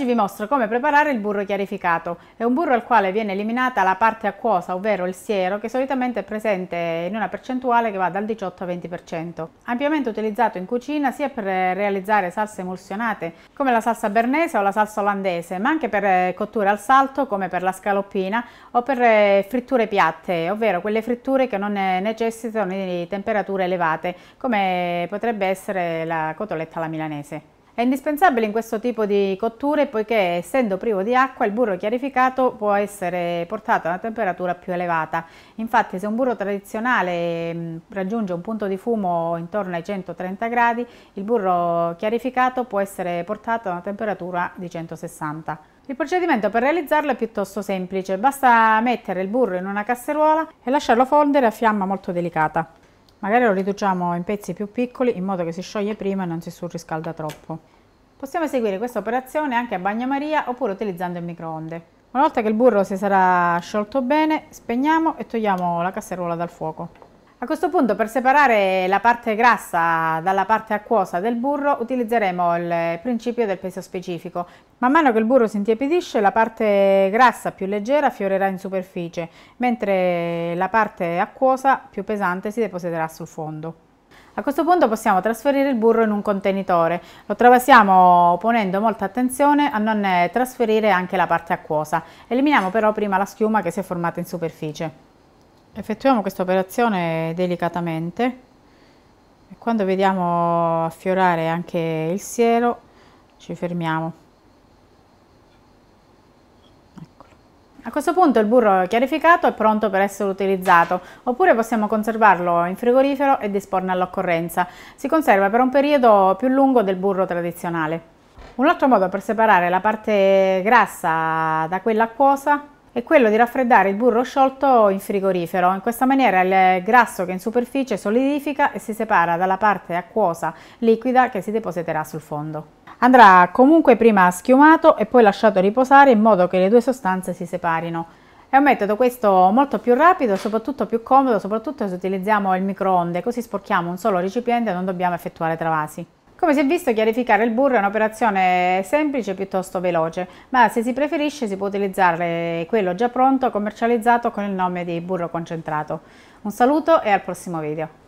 Oggi vi mostro come preparare il burro chiarificato. È un burro al quale viene eliminata la parte acquosa, ovvero il siero, che solitamente è presente in una percentuale che va dal 18 al 20%. Ampiamente utilizzato in cucina sia per realizzare salse emulsionate, come la salsa bernese o la salsa olandese, ma anche per eh, cotture al salto, come per la scaloppina, o per eh, fritture piatte, ovvero quelle fritture che non eh, necessitano di temperature elevate, come potrebbe essere la cotoletta alla milanese. È indispensabile in questo tipo di cotture poiché essendo privo di acqua il burro chiarificato può essere portato a una temperatura più elevata. Infatti se un burro tradizionale mm, raggiunge un punto di fumo intorno ai 130 gradi, il burro chiarificato può essere portato a una temperatura di 160. Il procedimento per realizzarlo è piuttosto semplice, basta mettere il burro in una casseruola e lasciarlo fondere a fiamma molto delicata. Magari lo riduciamo in pezzi più piccoli in modo che si scioglie prima e non si surriscalda troppo. Possiamo eseguire questa operazione anche a bagnomaria oppure utilizzando il microonde. Una volta che il burro si sarà sciolto bene, spegniamo e togliamo la casseruola dal fuoco. A questo punto per separare la parte grassa dalla parte acquosa del burro utilizzeremo il principio del peso specifico. Man mano che il burro si intiepidisce la parte grassa più leggera fiorerà in superficie, mentre la parte acquosa più pesante si depositerà sul fondo. A questo punto possiamo trasferire il burro in un contenitore, lo travasiamo ponendo molta attenzione a non trasferire anche la parte acquosa, eliminiamo però prima la schiuma che si è formata in superficie effettuiamo questa operazione delicatamente e quando vediamo affiorare anche il siero ci fermiamo a questo punto il burro chiarificato è pronto per essere utilizzato oppure possiamo conservarlo in frigorifero e disporne all'occorrenza si conserva per un periodo più lungo del burro tradizionale un altro modo per separare la parte grassa da quella acquosa è quello di raffreddare il burro sciolto in frigorifero. In questa maniera il grasso che è in superficie solidifica e si separa dalla parte acquosa liquida che si depositerà sul fondo. Andrà comunque prima schiumato e poi lasciato riposare in modo che le due sostanze si separino. È un metodo questo molto più rapido e soprattutto più comodo, soprattutto se utilizziamo il microonde, così sporchiamo un solo recipiente e non dobbiamo effettuare travasi. Come si è visto, chiarificare il burro è un'operazione semplice e piuttosto veloce, ma se si preferisce si può utilizzare quello già pronto commercializzato con il nome di burro concentrato. Un saluto e al prossimo video.